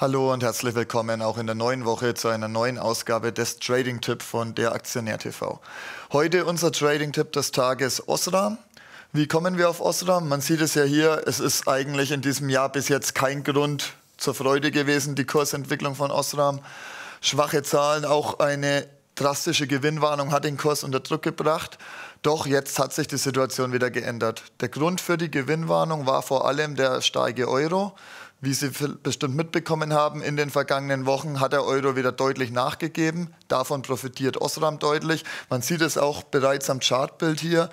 Hallo und herzlich willkommen auch in der neuen Woche zu einer neuen Ausgabe des Trading Tipp von der Aktionär TV. Heute unser Trading Tipp des Tages Osram. Wie kommen wir auf Osram? Man sieht es ja hier, es ist eigentlich in diesem Jahr bis jetzt kein Grund zur Freude gewesen, die Kursentwicklung von Osram. Schwache Zahlen, auch eine drastische Gewinnwarnung hat den Kurs unter Druck gebracht. Doch jetzt hat sich die Situation wieder geändert. Der Grund für die Gewinnwarnung war vor allem der steige Euro. Wie Sie bestimmt mitbekommen haben, in den vergangenen Wochen hat der Euro wieder deutlich nachgegeben. Davon profitiert Osram deutlich. Man sieht es auch bereits am Chartbild hier.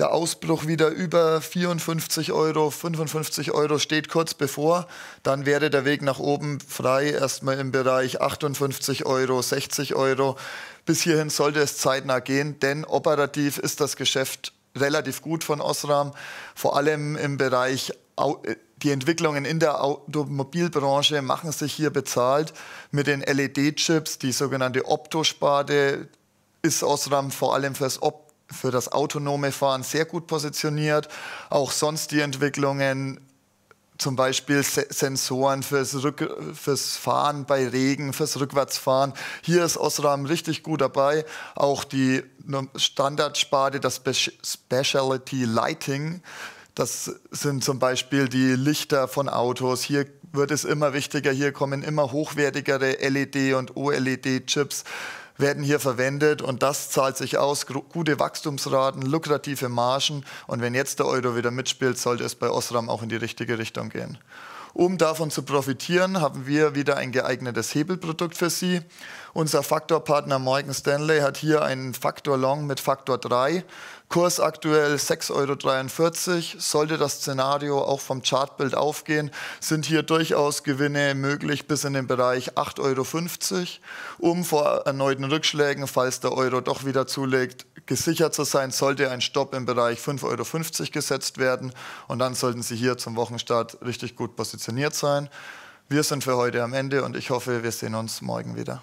Der Ausbruch wieder über 54 Euro, 55 Euro steht kurz bevor. Dann wäre der Weg nach oben frei, erstmal im Bereich 58 Euro, 60 Euro. Bis hierhin sollte es zeitnah gehen, denn operativ ist das Geschäft relativ gut von Osram, vor allem im Bereich äh, die Entwicklungen in der Automobilbranche machen sich hier bezahlt. Mit den LED-Chips, die sogenannte Optosparte, ist Osram vor allem fürs Op für das autonome Fahren sehr gut positioniert. Auch sonst die Entwicklungen, zum Beispiel Se Sensoren fürs, Rück fürs Fahren bei Regen, fürs Rückwärtsfahren. Hier ist Osram richtig gut dabei. Auch die Standardsparte, das Specialty Lighting, das sind zum Beispiel die Lichter von Autos. Hier wird es immer wichtiger, hier kommen immer hochwertigere LED- und OLED-Chips werden hier verwendet und das zahlt sich aus. Gute Wachstumsraten, lukrative Margen und wenn jetzt der Euro wieder mitspielt, sollte es bei Osram auch in die richtige Richtung gehen. Um davon zu profitieren, haben wir wieder ein geeignetes Hebelprodukt für Sie. Unser Faktorpartner Morgan Stanley hat hier einen Faktor Long mit Faktor 3 Kurs aktuell 6,43 Euro. Sollte das Szenario auch vom Chartbild aufgehen, sind hier durchaus Gewinne möglich bis in den Bereich 8,50 Euro, um vor erneuten Rückschlägen, falls der Euro doch wieder zulegt, gesichert zu sein, sollte ein Stopp im Bereich 5,50 Euro gesetzt werden und dann sollten Sie hier zum Wochenstart richtig gut positioniert sein. Wir sind für heute am Ende und ich hoffe, wir sehen uns morgen wieder.